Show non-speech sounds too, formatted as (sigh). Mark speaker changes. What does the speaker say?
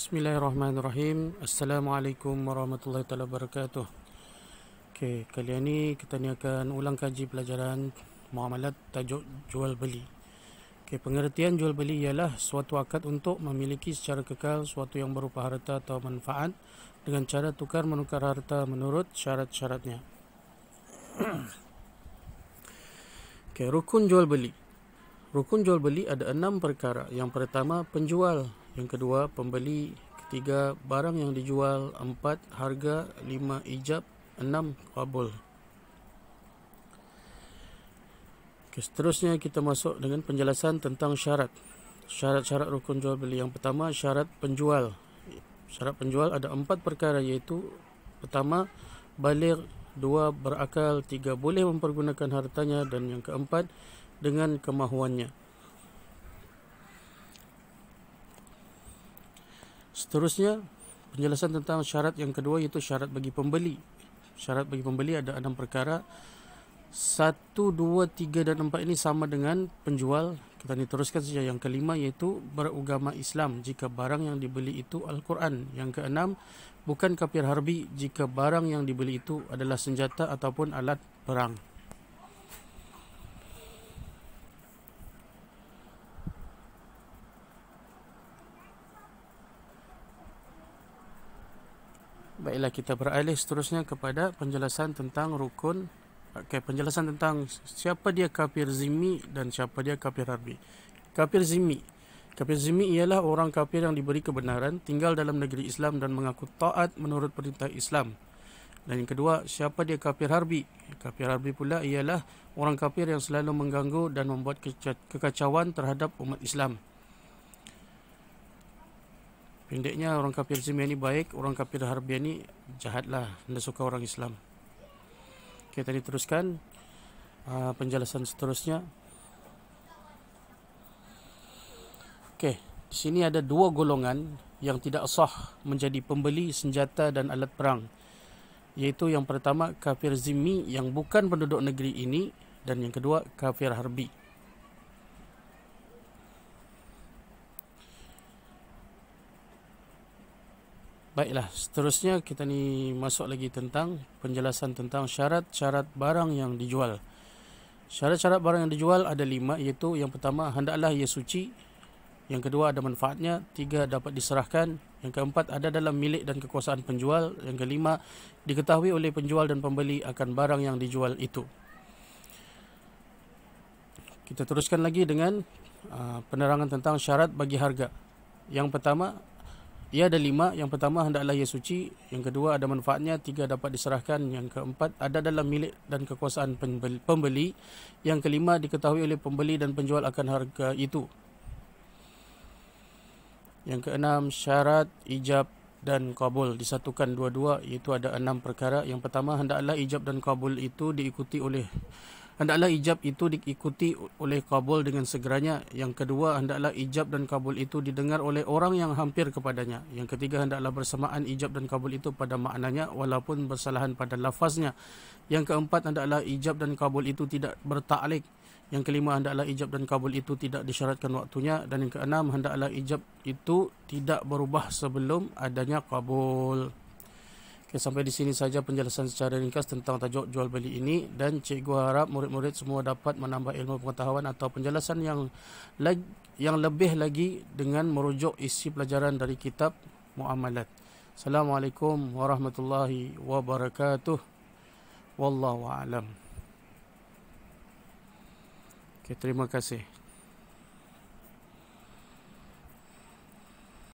Speaker 1: Bismillahirrahmanirrahim. Assalamualaikum warahmatullahi wabarakatuh. Okay, kali ini kita ni akan ulang kaji pelajaran muamalat tajuk jual beli. Okay, pengertian jual beli ialah suatu akad untuk memiliki secara kekal suatu yang berupa harta atau manfaat dengan cara tukar menukar harta menurut syarat-syaratnya. (clears throat) okay, rukun jual beli. Rukun jual beli ada enam perkara. Yang pertama, penjual yang kedua, pembeli. Ketiga, barang yang dijual. Empat, harga. Lima, ijab. Enam, kabul. Okay, seterusnya kita masuk dengan penjelasan tentang syarat. Syarat-syarat rukun jual beli. Yang pertama, syarat penjual. Syarat penjual ada empat perkara iaitu pertama, balik dua berakal, tiga boleh mempergunakan hartanya dan yang keempat dengan kemahuannya. Seterusnya, penjelasan tentang syarat yang kedua iaitu syarat bagi pembeli. Syarat bagi pembeli ada enam perkara. Satu, dua, tiga dan empat ini sama dengan penjual. Kita ni teruskan saja. Yang kelima iaitu beragama Islam jika barang yang dibeli itu Al-Quran. Yang keenam, bukan kapir harbi jika barang yang dibeli itu adalah senjata ataupun alat perang. Baiklah kita beralih seterusnya kepada penjelasan tentang rukun okay, penjelasan tentang siapa dia kafir zimmi dan siapa dia kafir harbi. Kafir zimmi. Kafir zimmi ialah orang kafir yang diberi kebenaran tinggal dalam negeri Islam dan mengaku taat menurut perintah Islam. Dan yang kedua, siapa dia kafir harbi? Kafir harbi pula ialah orang kafir yang selalu mengganggu dan membuat kekacauan terhadap umat Islam. Pendeknya orang kafir Zimiyah ni baik, orang kafir Harbiyah ni jahatlah, tidak suka orang Islam. Okey, tadi teruskan uh, penjelasan seterusnya. Okay, di sini ada dua golongan yang tidak sah menjadi pembeli senjata dan alat perang. yaitu yang pertama kafir Zimi yang bukan penduduk negeri ini dan yang kedua kafir Harbi. Baiklah, seterusnya kita ni masuk lagi tentang penjelasan tentang syarat-syarat barang yang dijual. Syarat-syarat barang yang dijual ada lima iaitu yang pertama hendaklah ia suci, yang kedua ada manfaatnya, tiga dapat diserahkan, yang keempat ada dalam milik dan kekuasaan penjual, yang kelima diketahui oleh penjual dan pembeli akan barang yang dijual itu. Kita teruskan lagi dengan uh, penerangan tentang syarat bagi harga. Yang pertama ia ada lima. Yang pertama hendaklah ia suci. Yang kedua ada manfaatnya. Tiga dapat diserahkan. Yang keempat ada dalam milik dan kekuasaan pembeli. Yang kelima diketahui oleh pembeli dan penjual akan harga itu. Yang keenam syarat ijab dan kabul disatukan dua-dua iaitu ada enam perkara. Yang pertama hendaklah ijab dan kabul itu diikuti oleh hendaklah ijab itu diikuti oleh kabul dengan segeranya. Yang kedua, hendaklah ijab dan kabul itu didengar oleh orang yang hampir kepadanya. Yang ketiga, hendaklah bersamaan ijab dan kabul itu pada maknanya walaupun bersalahan pada lafaznya. Yang keempat, hendaklah ijab dan kabul itu tidak bertaklik. Yang kelima, hendaklah ijab dan kabul itu tidak disyaratkan waktunya. Dan yang keenam, hendaklah ijab itu tidak berubah sebelum adanya kabul. Okay, sampai di sini saja penjelasan secara ringkas tentang tajuk jual beli ini dan cikgu harap murid-murid semua dapat menambah ilmu pengetahuan atau penjelasan yang lagi, yang lebih lagi dengan merujuk isi pelajaran dari kitab Muamalat. Assalamualaikum warahmatullahi wabarakatuh. Wallahu a'lam. Okay, terima kasih.